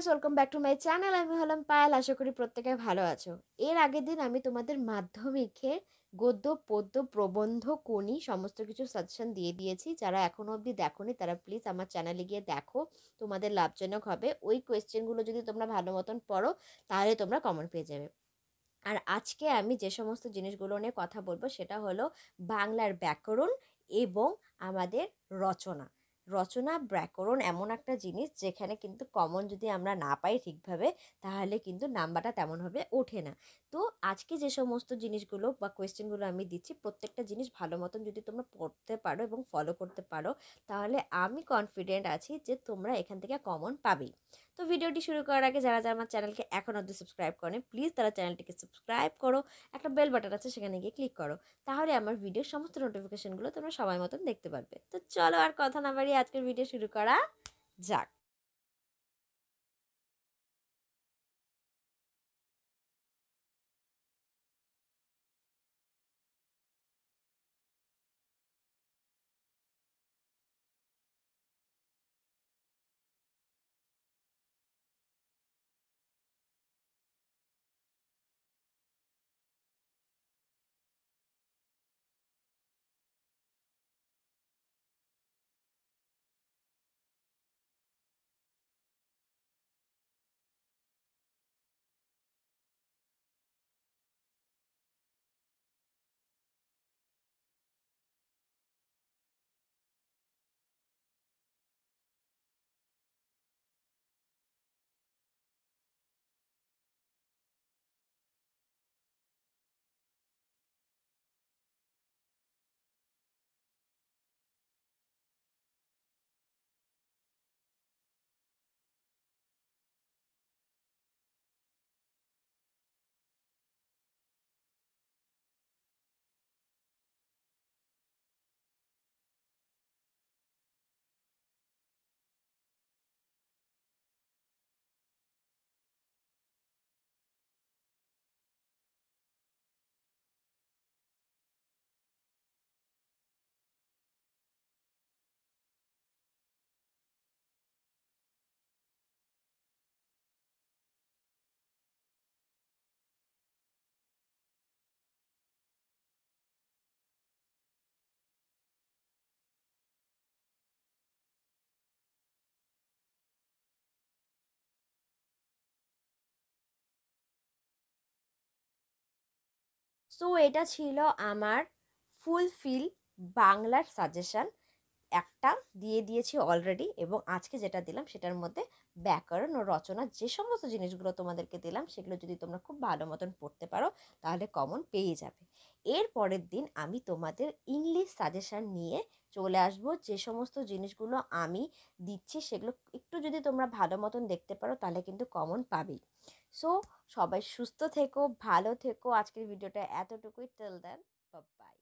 friends welcome back to my channel আমি হলাম পায়েল আশা করি প্রত্যেকে ভালো আছো এর আগের দিন আমি তোমাদের মাধ্যমিকে গদ্য পদ্য প্রবন্ধ কোনি সমস্ত কিছু সাজেশন দিয়ে দিয়েছি যারা এখনও অবধি দেখোনি তারা প্লিজ আমার চ্যানেলে গিয়ে দেখো তোমাদের লাভজনক হবে ওই কোয়েশ্চেনগুলো যদি তোমরা ভালো মতন পড়ো তাহলে তোমরা কমন পেয়ে যাবে আর আজকে আমি যে সমস্ত জিনিসগুলো নিয়ে কথা বলবো সেটা হলো বাংলার ব্যাকরণ এবং আমাদের রচনা রচনা ব্যাকরণ এমন একটা জিনিস যেখানে কিন্তু কমন যদি আমরা না পাই ঠিকভাবে তাহলে কিন্তু নাম্বারটা তেমনভাবে ওঠে না তো আজকে যে সমস্ত জিনিসগুলো বা কোয়েশ্চেনগুলো আমি দিচ্ছি প্রত্যেকটা জিনিস ভালো মতন যদি তোমরা পড়তে পারো এবং ফলো করতে পারো তাহলে আমি কনফিডেন্ট আছি যে তোমরা এখান থেকে কমন পাবেই তো ভিডিওটি শুরু করার আগে যারা যারা আমার চ্যানেলকে এখন অব্দি সাবস্ক্রাইব করেন প্লিজ তারা চ্যানেলটিকে সাবস্ক্রাইব করো একটা বেল বাটন আছে সেখানে গিয়ে ক্লিক করো তাহলে আমার ভিডিওর সমস্ত নোটিফিকেশানগুলো তোমরা সময় মতন দেখতে পারবে তো চলো আর কথা না বাড়িয়ে আজকের ভিডিও শুরু করা যাক সো এটা ছিল আমার ফুলফিল বাংলার সাজেশান একটা দিয়ে দিয়েছি অলরেডি এবং আজকে যেটা দিলাম সেটার মধ্যে ব্যাকরণ ও রচনা যে সমস্ত জিনিসগুলো তোমাদেরকে দিলাম সেগুলো যদি তোমরা খুব ভালো মতন পড়তে পারো তাহলে কমন পেয়ে যাবে এর পরের দিন আমি তোমাদের ইংলিশ সাজেশান নিয়ে চলে আসব যে সমস্ত জিনিসগুলো আমি দিচ্ছি সেগুলো একটু যদি তোমরা ভালো মতন দেখতে পারো তাহলে কিন্তু কমন পাবেই সো সবাই সুস্থ থেকো ভালো থেকো আজকের ভিডিওটা এতটুকুই টেল দেন বাই